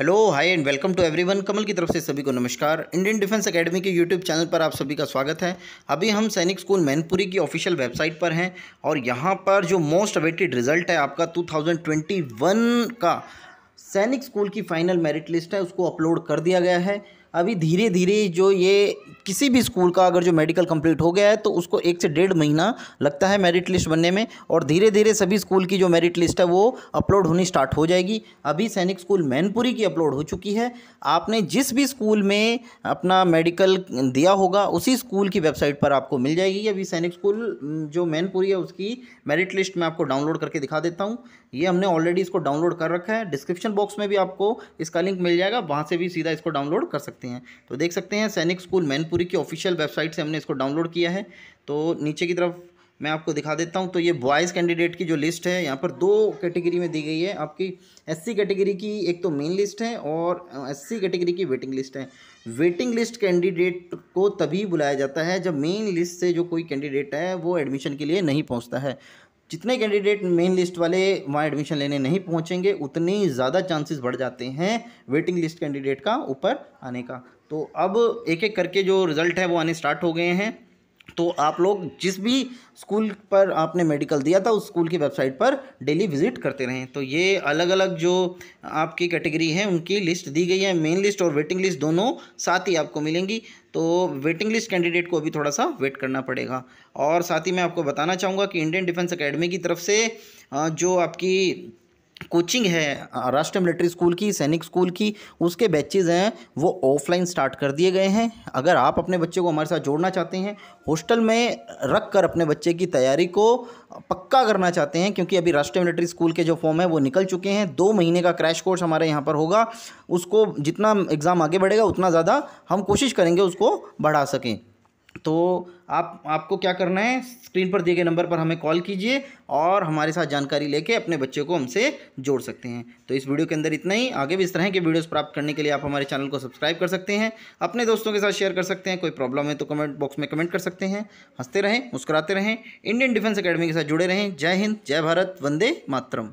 hello hi and welcome to everyone Kamal की तरफ से सभी को नमस्कार इंडियन डिफेंस एकेडमी के यूट्यूब चैनल पर आप सभी का स्वागत है अभी हम सैनिक स्कूल मैनपुरी की ऑफिशियल वेबसाइट पर हैं और यहाँ पर जो मोस्ट अवेटेड रिजल्ट है आपका 2021 का सैनिक स्कूल की फाइनल मेरिट लिस्ट है उसको अपलोड कर दिया गया है अभी धीरे धीरे जो ये किसी भी स्कूल का अगर जो मेडिकल कंप्लीट हो गया है तो उसको एक से डेढ़ महीना लगता है मेरिट लिस्ट बनने में और धीरे धीरे सभी स्कूल की जो मेरिट लिस्ट है वो अपलोड होनी स्टार्ट हो जाएगी अभी सैनिक स्कूल मैनपुरी की अपलोड हो चुकी है आपने जिस भी स्कूल में अपना मेडिकल दिया होगा उसी स्कूल की वेबसाइट पर आपको मिल जाएगी अभी सैनिक स्कूल जो मैनपुरी है उसकी मेरिट लिस्ट मैं आपको डाउनलोड करके दिखा देता हूँ ये हमने ऑलरेडी इसको डाउनलोड कर रखा है डिस्क्रिप्शन बॉक्स में भी आपको इसका लिंक मिल जाएगा वहाँ से भी सीधा इसको डाउनलोड कर सकते सकते हैं तो देख सकते हैं सैनिक स्कूल मैनपुरी की ऑफिशियल वेबसाइट से हमने इसको डाउनलोड किया है तो नीचे की तरफ मैं आपको दिखा देता हूं तो ये बॉयज़ कैंडिडेट की जो लिस्ट है यहाँ पर दो कैटेगरी में दी गई है आपकी एससी कैटेगरी की एक तो मेन लिस्ट है और एससी कैटेगरी की वेटिंग लिस्ट है वेटिंग लिस्ट कैंडिडेट को तभी बुलाया जाता है जब मेन लिस्ट से जो कोई कैंडिडेट है वो एडमिशन के लिए नहीं पहुँचता है जितने कैंडिडेट मेन लिस्ट वाले वहाँ एडमिशन लेने नहीं पहुँचेंगे उतने ज़्यादा चांसेस बढ़ जाते हैं वेटिंग लिस्ट कैंडिडेट का ऊपर आने का तो अब एक एक करके जो रिज़ल्ट है वो आने स्टार्ट हो गए हैं तो आप लोग जिस भी स्कूल पर आपने मेडिकल दिया था उस स्कूल की वेबसाइट पर डेली विजिट करते रहें तो ये अलग अलग जो आपकी कैटेगरी है उनकी लिस्ट दी गई है मेन लिस्ट और वेटिंग लिस्ट दोनों साथ ही आपको मिलेंगी तो वेटिंग लिस्ट कैंडिडेट को अभी थोड़ा सा वेट करना पड़ेगा और साथ ही मैं आपको बताना चाहूँगा कि इंडियन डिफेंस अकेडमी की तरफ से जो आपकी कोचिंग है राष्ट्रीय मिलिट्री स्कूल की सैनिक स्कूल की उसके बैचेज़ हैं वो ऑफलाइन स्टार्ट कर दिए गए हैं अगर आप अपने बच्चे को हमारे साथ जोड़ना चाहते हैं हॉस्टल में रख कर अपने बच्चे की तैयारी को पक्का करना चाहते हैं क्योंकि अभी राष्ट्रीय मिलिट्री स्कूल के जो फॉर्म है वो निकल चुके हैं दो महीने का क्रैश कोर्स हमारे यहाँ पर होगा उसको जितना एग्ज़ाम आगे बढ़ेगा उतना ज़्यादा हम कोशिश करेंगे उसको बढ़ा सकें तो आप आपको क्या करना है स्क्रीन पर दिए गए नंबर पर हमें कॉल कीजिए और हमारे साथ जानकारी लेके अपने बच्चों को हमसे जोड़ सकते हैं तो इस वीडियो के अंदर इतना ही आगे भी इस तरह के वीडियोस प्राप्त करने के लिए आप हमारे चैनल को सब्सक्राइब कर सकते हैं अपने दोस्तों के साथ शेयर कर सकते हैं कोई प्रॉब्लम है तो कमेंट बॉक्स में कमेंट कर सकते हैं हंसते रहें मुस्कुराते रहें इंडियन डिफेंस अकेडमी के साथ जुड़े रहें जय हिंद जय भारत वंदे मातरम